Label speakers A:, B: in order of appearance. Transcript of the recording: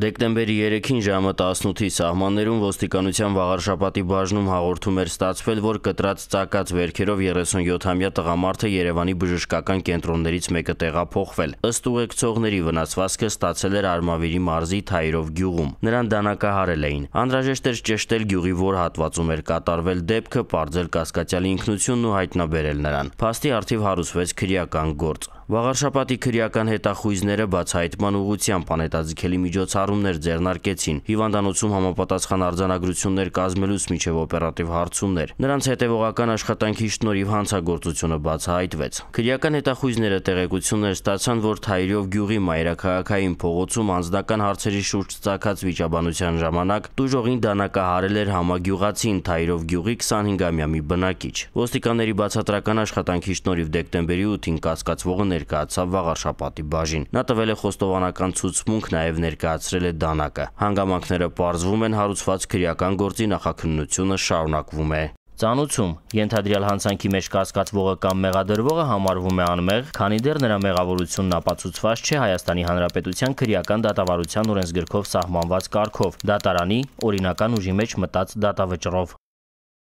A: Դեկտեմբերի 3-ին ժամը 18-ի սահմաններում ոստիկանության վաղարշապատի բաժնում հաղորդում էր ստացվել, որ կտրած ծակած վերքերով 37-ամյա տղամարդը Երևանի բժշկական կենտրոններից մեկը տեղափոխվել։ Ըստ ուղեկցողների վնասվածքը ստացել էր Արմավիրի մարզի Թայրով գյուղում։ Նրան դանակահարել էին։ Անհրաժեշտ էր ճշտել գյուղի որ հատվածում էր կատարվել դեպքը, բարձել կասկածյալի ինքնությունն ու հայտնաբերել նրան։ Փաստի արդիվ հարուցվեց քրեական գործ։ Վաղարշապատի քրեական հետախույզները բացահայտման ուղղությամբ անհետաձգելի միջոցառումներ ձեռնարկեցին։ Հիվանդանոցում համապատասխան արձանագրություններ կազմելուց միջև օպերատիվ հարցումներ։ Նրանց հետևողական աշխատանքի շնորհիվ հանցագործությունը բացահայտվեց։ Քրեական հետախույզները տեղեկություններ ստացան, որ Թայրիով գյուղի մայրաքաղաքային փողոցում անձնական հարցերի շուրջ ցակած վիճաբանության ժամանակ դուժողին դանակահարել էր համագյուղացին Թայրիով գյուղի 25-ամյա մի բնակիչ։ Ոստիկանների բացատրական աշխատանքի շնորհիվ դեկտեմբերի 8-ին կասկածվողը ներկայացավ Վաղարշապատի բաժին։ Նա տվել է խոստովանական ցուցմունք, նաև ներկայացրել է դանակը։ Հանգամանքները պարզվում են հարուցված քրեական գործի նախաքննությունը շարունակվում է։ Ծանուցում ենթադրյալ հանցանքի մեջ կասկածվողը կամ մեղադրվողը համարվում է անմեղ, քանի դեռ նրա մեղավորությունն ապացուցված չէ Հայաստանի Հանրապետության քրեական դատավարության օրենսգրքով սահմանված կարգով՝ դատարանի օրինական ուժի մեջ մտած դատավճռով։